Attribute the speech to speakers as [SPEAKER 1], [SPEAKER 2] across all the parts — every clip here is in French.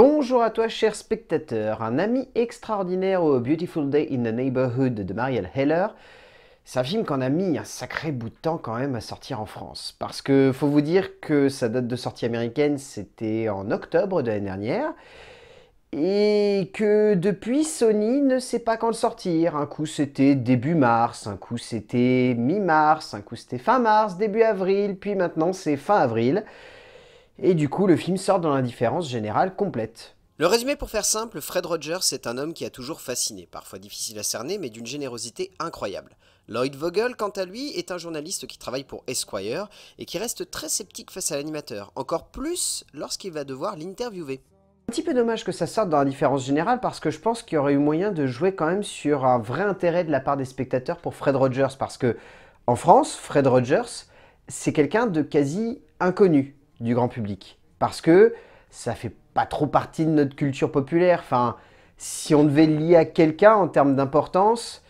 [SPEAKER 1] Bonjour à toi, cher spectateur. Un ami extraordinaire au Beautiful Day in the Neighborhood de Marielle Heller. C'est un film qu'on a mis un sacré bout de temps quand même à sortir en France. Parce que faut vous dire que sa date de sortie américaine, c'était en octobre de l'année dernière. Et que depuis, Sony ne sait pas quand le sortir. Un coup c'était début mars, un coup c'était mi-mars, un coup c'était fin mars, début avril, puis maintenant c'est fin avril et du coup le film sort dans l'indifférence générale complète. Le résumé pour faire simple, Fred Rogers est un homme qui a toujours fasciné, parfois difficile à cerner, mais d'une générosité incroyable. Lloyd Vogel, quant à lui, est un journaliste qui travaille pour Esquire et qui reste très sceptique face à l'animateur, encore plus lorsqu'il va devoir l'interviewer. Un petit peu dommage que ça sorte dans l'indifférence générale parce que je pense qu'il y aurait eu moyen de jouer quand même sur un vrai intérêt de la part des spectateurs pour Fred Rogers parce que en France, Fred Rogers, c'est quelqu'un de quasi inconnu du grand public. Parce que ça fait pas trop partie de notre culture populaire. Enfin, si on devait le lier à quelqu'un en termes d'importance,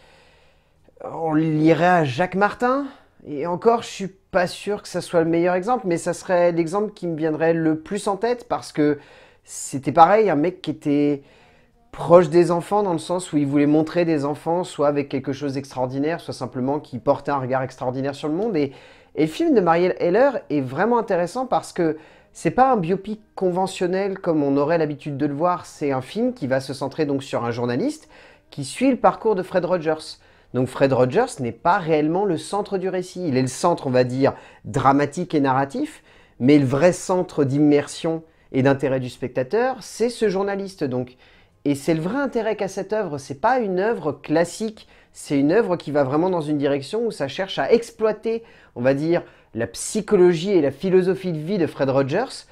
[SPEAKER 1] on le à Jacques Martin. Et encore, je suis pas sûr que ça soit le meilleur exemple, mais ça serait l'exemple qui me viendrait le plus en tête parce que c'était pareil, un mec qui était proche des enfants dans le sens où il voulait montrer des enfants soit avec quelque chose d'extraordinaire, soit simplement qui portait un regard extraordinaire sur le monde. Et et le film de Marielle Heller est vraiment intéressant parce que c'est pas un biopic conventionnel comme on aurait l'habitude de le voir, c'est un film qui va se centrer donc sur un journaliste qui suit le parcours de Fred Rogers. Donc Fred Rogers n'est pas réellement le centre du récit, il est le centre, on va dire, dramatique et narratif, mais le vrai centre d'immersion et d'intérêt du spectateur, c'est ce journaliste donc. Et c'est le vrai intérêt qu'a cette œuvre, c'est pas une œuvre classique, c'est une œuvre qui va vraiment dans une direction où ça cherche à exploiter, on va dire, la psychologie et la philosophie de vie de Fred Rogers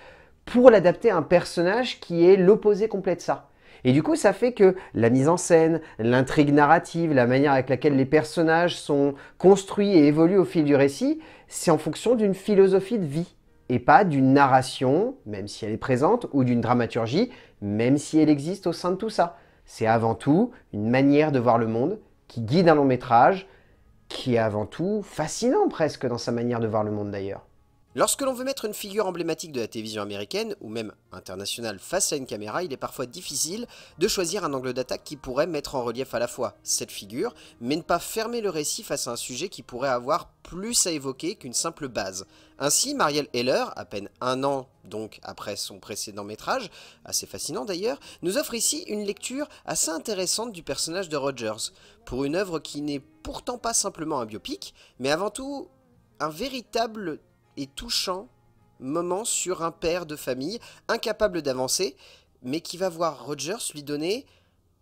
[SPEAKER 1] pour l'adapter à un personnage qui est l'opposé complet de ça. Et du coup, ça fait que la mise en scène, l'intrigue narrative, la manière avec laquelle les personnages sont construits et évoluent au fil du récit, c'est en fonction d'une philosophie de vie et pas d'une narration, même si elle est présente, ou d'une dramaturgie, même si elle existe au sein de tout ça. C'est avant tout une manière de voir le monde qui guide un long métrage, qui est avant tout fascinant presque dans sa manière de voir le monde d'ailleurs. Lorsque l'on veut mettre une figure emblématique de la télévision américaine, ou même internationale, face à une caméra, il est parfois difficile de choisir un angle d'attaque qui pourrait mettre en relief à la fois cette figure, mais ne pas fermer le récit face à un sujet qui pourrait avoir plus à évoquer qu'une simple base. Ainsi, Marielle Heller, à peine un an donc après son précédent métrage, assez fascinant d'ailleurs, nous offre ici une lecture assez intéressante du personnage de Rogers, pour une œuvre qui n'est pourtant pas simplement un biopic, mais avant tout un véritable et touchant moment sur un père de famille incapable d'avancer, mais qui va voir Rogers lui donner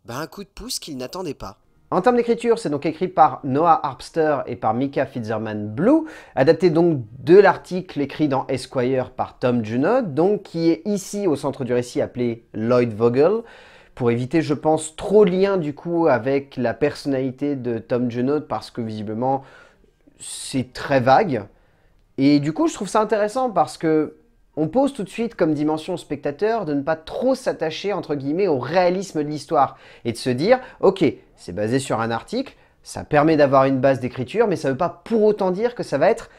[SPEAKER 1] bah, un coup de pouce qu'il n'attendait pas. En termes d'écriture, c'est donc écrit par Noah Harpster et par Mika Fitzerman Blue, adapté donc de l'article écrit dans Esquire par Tom Junod, donc qui est ici au centre du récit appelé Lloyd Vogel, pour éviter, je pense, trop lien du coup avec la personnalité de Tom Junod, parce que visiblement c'est très vague. Et du coup, je trouve ça intéressant parce que on pose tout de suite comme dimension au spectateur de ne pas trop s'attacher entre guillemets au réalisme de l'histoire et de se dire ok c'est basé sur un article, ça permet d'avoir une base d'écriture mais ça ne veut pas pour autant dire que ça va être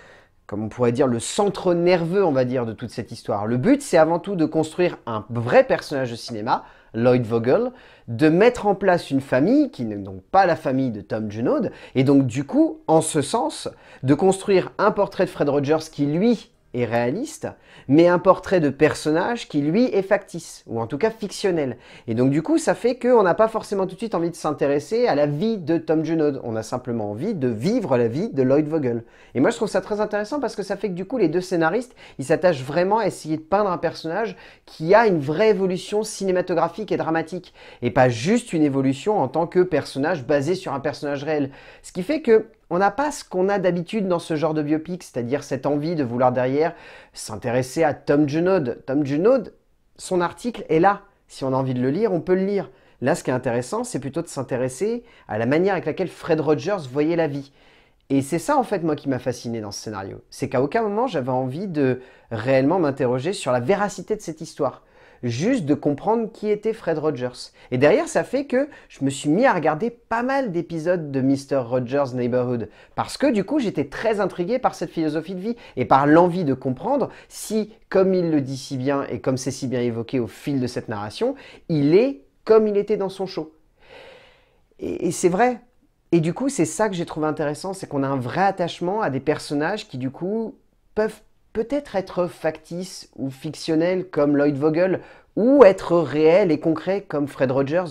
[SPEAKER 1] comme on pourrait dire le centre nerveux on va dire de toute cette histoire. Le but c'est avant tout de construire un vrai personnage de cinéma Lloyd Vogel, de mettre en place une famille qui n'est donc pas la famille de Tom Junod, et donc du coup, en ce sens, de construire un portrait de Fred Rogers qui, lui, réaliste, mais un portrait de personnage qui lui est factice, ou en tout cas fictionnel. Et donc du coup, ça fait qu'on n'a pas forcément tout de suite envie de s'intéresser à la vie de Tom Junod, on a simplement envie de vivre la vie de Lloyd Vogel. Et moi je trouve ça très intéressant parce que ça fait que du coup les deux scénaristes, ils s'attachent vraiment à essayer de peindre un personnage qui a une vraie évolution cinématographique et dramatique, et pas juste une évolution en tant que personnage basé sur un personnage réel. Ce qui fait que on n'a pas ce qu'on a d'habitude dans ce genre de biopic, c'est-à-dire cette envie de vouloir derrière s'intéresser à Tom Junod. Tom Junod, son article est là. Si on a envie de le lire, on peut le lire. Là, ce qui est intéressant, c'est plutôt de s'intéresser à la manière avec laquelle Fred Rogers voyait la vie. Et c'est ça, en fait, moi, qui m'a fasciné dans ce scénario. C'est qu'à aucun moment, j'avais envie de réellement m'interroger sur la véracité de cette histoire juste de comprendre qui était Fred Rogers. Et derrière, ça fait que je me suis mis à regarder pas mal d'épisodes de Mr. Rogers Neighborhood, parce que du coup, j'étais très intrigué par cette philosophie de vie et par l'envie de comprendre si, comme il le dit si bien et comme c'est si bien évoqué au fil de cette narration, il est comme il était dans son show. Et, et c'est vrai. Et du coup, c'est ça que j'ai trouvé intéressant, c'est qu'on a un vrai attachement à des personnages qui, du coup, peuvent peut-être être factice ou fictionnel comme Lloyd Vogel, ou être réel et concret comme Fred Rogers.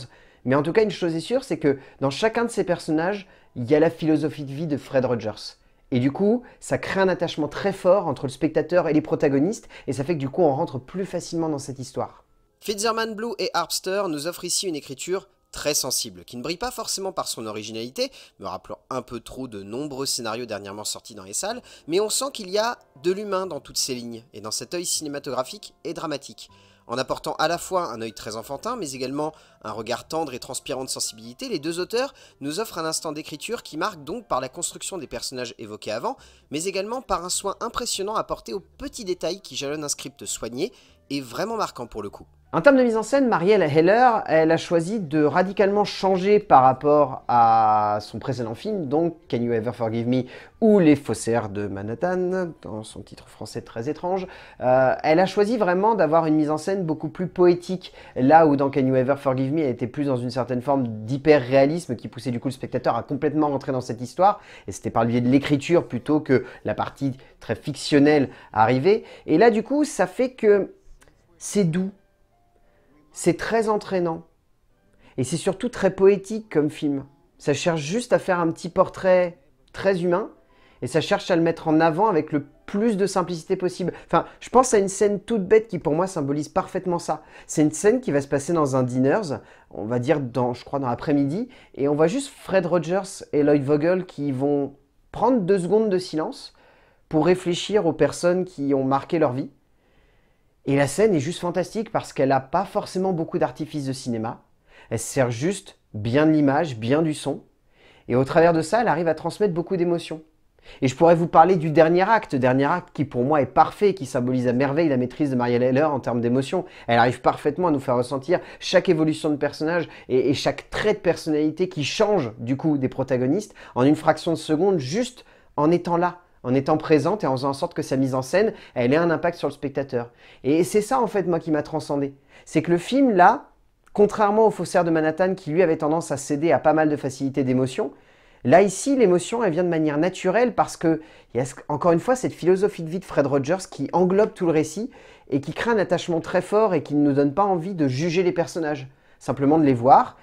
[SPEAKER 1] Mais en tout cas, une chose est sûre, c'est que dans chacun de ces personnages, il y a la philosophie de vie de Fred Rogers. Et du coup, ça crée un attachement très fort entre le spectateur et les protagonistes, et ça fait que du coup, on rentre plus facilement dans cette histoire. Fitzerman Blue et Harpster nous offrent ici une écriture très sensible, qui ne brille pas forcément par son originalité, me rappelant un peu trop de nombreux scénarios dernièrement sortis dans les salles, mais on sent qu'il y a de l'humain dans toutes ces lignes, et dans cet œil cinématographique et dramatique. En apportant à la fois un œil très enfantin, mais également un regard tendre et transpirant de sensibilité, les deux auteurs nous offrent un instant d'écriture qui marque donc par la construction des personnages évoqués avant, mais également par un soin impressionnant apporté aux petits détails qui jalonnent un script soigné et vraiment marquant pour le coup. En termes de mise en scène, Marielle Heller, elle a choisi de radicalement changer par rapport à son précédent film, donc Can You Ever Forgive Me ou Les Faussaires de Manhattan, dans son titre français très étrange. Euh, elle a choisi vraiment d'avoir une mise en scène beaucoup plus poétique, là où dans Can You Ever Forgive Me, elle était plus dans une certaine forme d'hyper-réalisme qui poussait du coup le spectateur à complètement rentrer dans cette histoire, et c'était par le biais de l'écriture plutôt que la partie très fictionnelle arrivée. Et là, du coup, ça fait que c'est doux, c'est très entraînant. Et c'est surtout très poétique comme film. Ça cherche juste à faire un petit portrait très humain, et ça cherche à le mettre en avant avec le plus de simplicité possible. Enfin, je pense à une scène toute bête qui pour moi symbolise parfaitement ça. C'est une scène qui va se passer dans un diners, on va dire dans, je crois, dans l'après-midi, et on voit juste Fred Rogers et Lloyd Vogel qui vont prendre deux secondes de silence pour réfléchir aux personnes qui ont marqué leur vie. Et la scène est juste fantastique parce qu'elle n'a pas forcément beaucoup d'artifices de cinéma. Elle sert juste bien de l'image, bien du son. Et au travers de ça, elle arrive à transmettre beaucoup d'émotions. Et je pourrais vous parler du dernier acte, dernier acte qui pour moi est parfait, qui symbolise à merveille la maîtrise de Marielle Heller en termes d'émotion. Elle arrive parfaitement à nous faire ressentir chaque évolution de personnage et, chaque trait de personnalité qui change du coup des protagonistes en une fraction de seconde juste en étant là, en étant présente et en faisant en sorte que sa mise en scène, elle ait un impact sur le spectateur. Et c'est ça, en fait, moi, qui m'a transcendé. C'est que le film, là, contrairement au faussaire de Manhattan qui, lui, avait tendance à céder à pas mal de facilité d'émotion, Là, ici, l'émotion, elle vient de manière naturelle parce que, encore une fois, cette philosophie de vie de Fred Rogers qui englobe tout le récit et qui crée un attachement très fort et qui ne nous donne pas envie de juger les personnages, simplement de les voir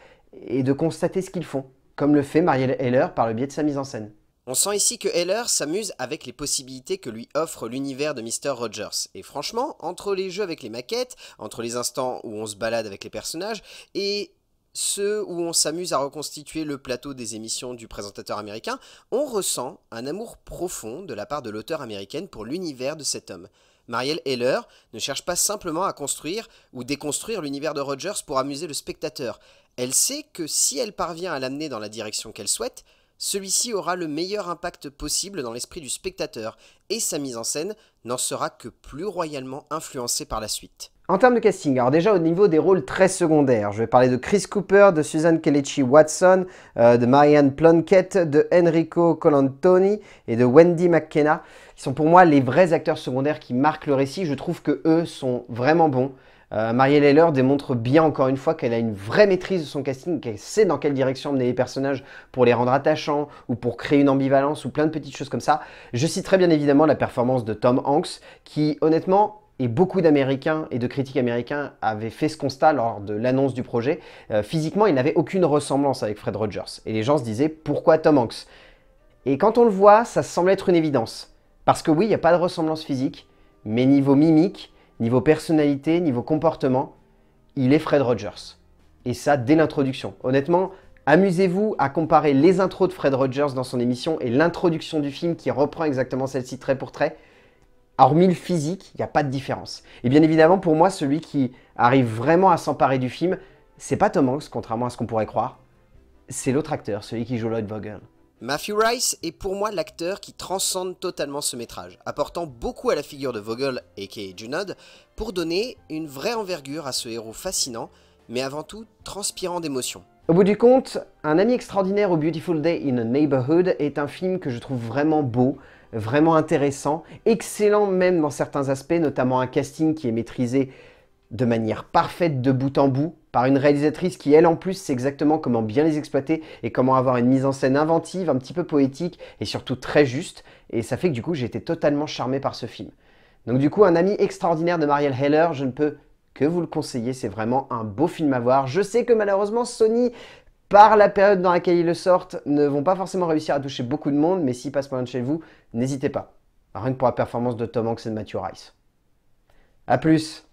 [SPEAKER 1] et de constater ce qu'ils font, comme le fait Marielle Heller par le biais de sa mise en scène. On sent ici que Heller s'amuse avec les possibilités que lui offre l'univers de Mr. Rogers. Et franchement, entre les jeux avec les maquettes, entre les instants où on se balade avec les personnages, et ceux où on s'amuse à reconstituer le plateau des émissions du présentateur américain, on ressent un amour profond de la part de l'auteur américaine pour l'univers de cet homme. Marielle Heller ne cherche pas simplement à construire ou déconstruire l'univers de Rogers pour amuser le spectateur. Elle sait que si elle parvient à l'amener dans la direction qu'elle souhaite, celui-ci aura le meilleur impact possible dans l'esprit du spectateur et sa mise en scène n'en sera que plus royalement influencée par la suite. En termes de casting, alors déjà au niveau des rôles très secondaires, je vais parler de Chris Cooper, de Susan Kelechi Watson, euh, de Marianne Plunkett, de Enrico Colantoni et de Wendy McKenna, qui sont pour moi les vrais acteurs secondaires qui marquent le récit. Je trouve que eux sont vraiment bons. Euh, Marie Marielle démontre bien encore une fois qu'elle a une vraie maîtrise de son casting, qu'elle sait dans quelle direction mener les personnages pour les rendre attachants ou pour créer une ambivalence ou plein de petites choses comme ça. Je citerai bien évidemment la performance de Tom Hanks qui honnêtement et beaucoup d'Américains et de critiques américains avaient fait ce constat lors de l'annonce du projet. Euh, physiquement, il n'avait aucune ressemblance avec Fred Rogers. Et les gens se disaient pourquoi Tom Hanks Et quand on le voit, ça semble être une évidence. Parce que oui, il n'y a pas de ressemblance physique, mais niveau mimique, niveau personnalité, niveau comportement, il est Fred Rogers. Et ça, dès l'introduction. Honnêtement, amusez-vous à comparer les intros de Fred Rogers dans son émission et l'introduction du film qui reprend exactement celle-ci trait pour trait. Hormis le physique, il n'y a pas de différence. Et bien évidemment, pour moi, celui qui arrive vraiment à s'emparer du film, c'est pas Tom Hanks, contrairement à ce qu'on pourrait croire. C'est l'autre acteur, celui qui joue Lloyd Vogel. Matthew Rice est pour moi l'acteur qui transcende totalement ce métrage, apportant beaucoup à la figure de Vogel et Junod pour donner une vraie envergure à ce héros fascinant, mais avant tout transpirant d'émotion. Au bout du compte, Un ami extraordinaire au Beautiful Day in a Neighborhood est un film que je trouve vraiment beau, vraiment intéressant, excellent même dans certains aspects, notamment un casting qui est maîtrisé de manière parfaite de bout en bout, par une réalisatrice qui, elle en plus, sait exactement comment bien les exploiter et comment avoir une mise en scène inventive, un petit peu poétique et surtout très juste. Et ça fait que du coup, j'ai été totalement charmé par ce film. Donc du coup, un ami extraordinaire de Marielle Heller, je ne peux que vous le conseiller, c'est vraiment un beau film à voir. Je sais que malheureusement, Sony par la période dans laquelle ils le sortent, ne vont pas forcément réussir à toucher beaucoup de monde, mais s'ils passent par de chez vous, n'hésitez pas. Rien que pour la performance de Tom Hanks et de Matthew Rice. A plus